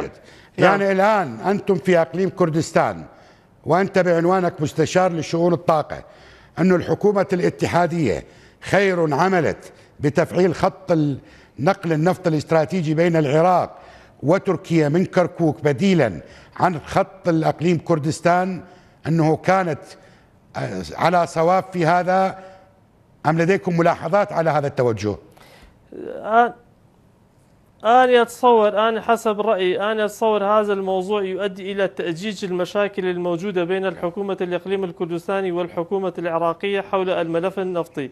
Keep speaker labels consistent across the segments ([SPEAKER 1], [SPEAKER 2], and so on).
[SPEAKER 1] نعم يعني نعم. الآن أنتم في أقليم كردستان وأنت بعنوانك مستشار لشؤون الطاقة أن الحكومة الاتحادية خير عملت بتفعيل خط نقل النفط الاستراتيجي بين العراق وتركيا من كركوك بديلا عن خط الأقليم كردستان أنه كانت آه، على صواب في هذا أم لديكم ملاحظات على هذا التوجه؟
[SPEAKER 2] آه، أنا أتصور أنا حسب رأيي أنا أتصور هذا الموضوع يؤدي إلى تأجيج المشاكل الموجودة بين الحكومة الإقليم الكردستاني والحكومة العراقية حول الملف النفطي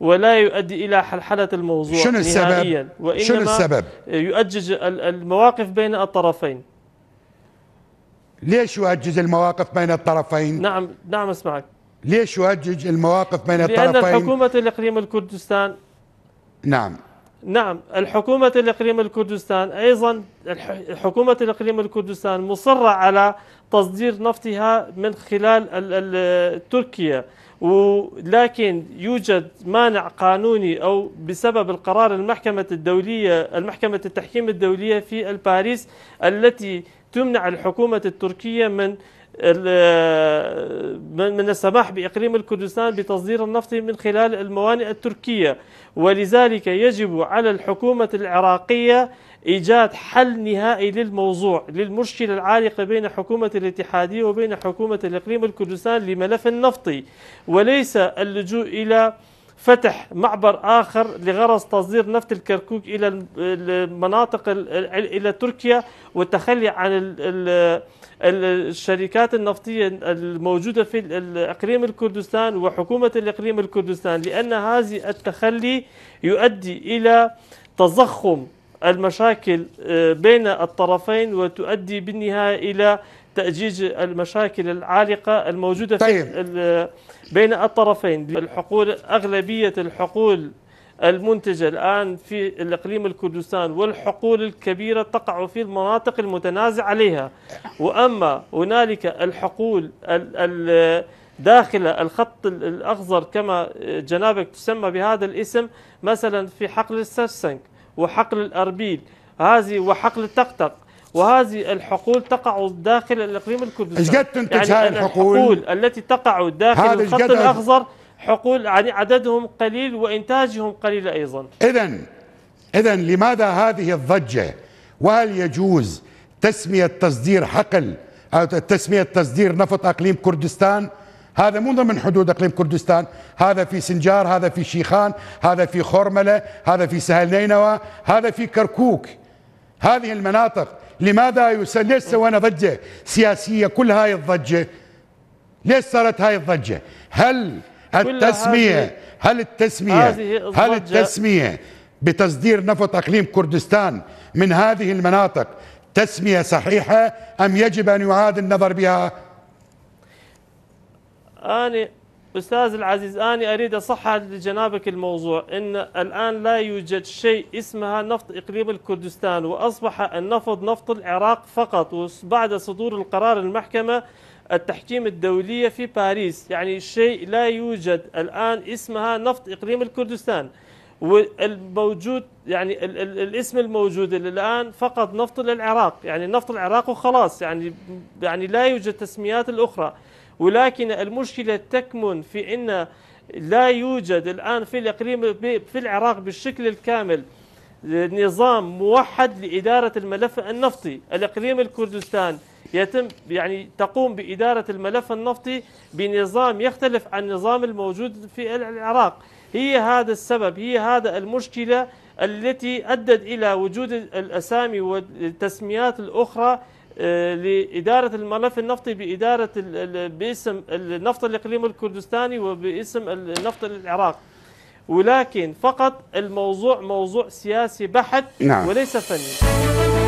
[SPEAKER 2] ولا يؤدي إلى حلحلة الموضوع شنو السبب؟ نهائيا وإنما شنو السبب؟ يؤجج المواقف بين الطرفين
[SPEAKER 1] ليش يؤجج المواقف بين الطرفين؟ نعم نعم اسمعك ليش يؤجج المواقف بين الطرفين؟ لأن
[SPEAKER 2] حكومة الإقليم الكردستان نعم نعم الحكومة الإقليم الكردستان أيضا حكومة الإقليم الكردستان مصرة على تصدير نفطها من خلال تركيا ولكن يوجد مانع قانوني أو بسبب القرار المحكمة الدولية المحكمة التحكيم الدولية في باريس التي تمنع الحكومة التركية من من السماح بإقليم الكردستان بتصدير النفط من خلال الموانئ التركية ولذلك يجب على الحكومة العراقية إيجاد حل نهائي للموضوع للمشكلة العالقة بين حكومة الاتحادية وبين حكومة الإقليم الكردستان لملف النفطي وليس اللجوء إلى فتح معبر آخر لغرض تصدير نفط الكركوك إلى المناطق إلى تركيا والتخلي عن الشركات النفطية الموجودة في الإقليم الكردستان وحكومة الإقليم الكردستان لأن هذه التخلي يؤدي إلى تضخم المشاكل آه، بين الطرفين وتؤدي بالنهاية إلى تأجيج المشاكل العالقة الموجودة طيب. في آه، بين الطرفين الحقول أغلبية الحقول المنتجة الآن في الإقليم الكردستان والحقول الكبيرة تقع في المناطق المتنازع عليها وأما هنالك الحقول آه، داخل الخط الأخضر كما جنابك تسمى بهذا الاسم مثلا في حقل السرسنك وحقل الأربيل هذه وحقل التقطق وهذه الحقول تقع داخل الإقليم الكردستاني إيش قد تنتج يعني هاي الحقول؟ الحقول التي تقع داخل الخط الأخضر حقول يعني عددهم قليل وإنتاجهم قليل أيضا
[SPEAKER 1] إذا إذا لماذا هذه الضجة؟ وهل يجوز تسمية تصدير حقل أو تسمية تصدير نفط أقليم كردستان هذا مو ضمن حدود اقليم كردستان هذا في سنجار هذا في شيخان هذا في خرمله هذا في سهل نينوى هذا في كركوك هذه المناطق لماذا يسال ليش سوينا ضجه سياسيه كل هاي الضجه ليش صارت هاي الضجه هل التسميه هل التسميه هل التسميه بتصدير نفط اقليم كردستان من هذه المناطق تسميه صحيحه ام يجب ان يعاد النظر بها
[SPEAKER 2] أنا أستاذ العزيز أنا أريد أصحح لجنابك الموضوع أن الآن لا يوجد شيء اسمها نفط إقليم الكردستان وأصبح النفط نفط العراق فقط وبعد صدور القرار المحكمة التحكيم الدولية في باريس يعني شيء لا يوجد الآن اسمها نفط إقليم الكردستان والموجود يعني ال ال الاسم الموجود اللي الان فقط نفط للعراق يعني نفط العراق وخلاص يعني يعني لا يوجد تسميات الاخرى ولكن المشكلة تكمن في أن لا يوجد الآن في الإقليم في العراق بالشكل الكامل نظام موحد لإدارة الملف النفطي الإقليم الكردستان يتم يعني تقوم بإدارة الملف النفطي بنظام يختلف عن النظام الموجود في العراق هي هذا السبب هي هذا المشكلة التي أدت إلى وجود الأسامي والتسميات الأخرى آه، لإدارة الملف النفطي بإدارة باسم النفط الإقليمي الكردستاني وباسم النفط العراق ولكن فقط الموضوع موضوع سياسي بحت نعم. وليس فني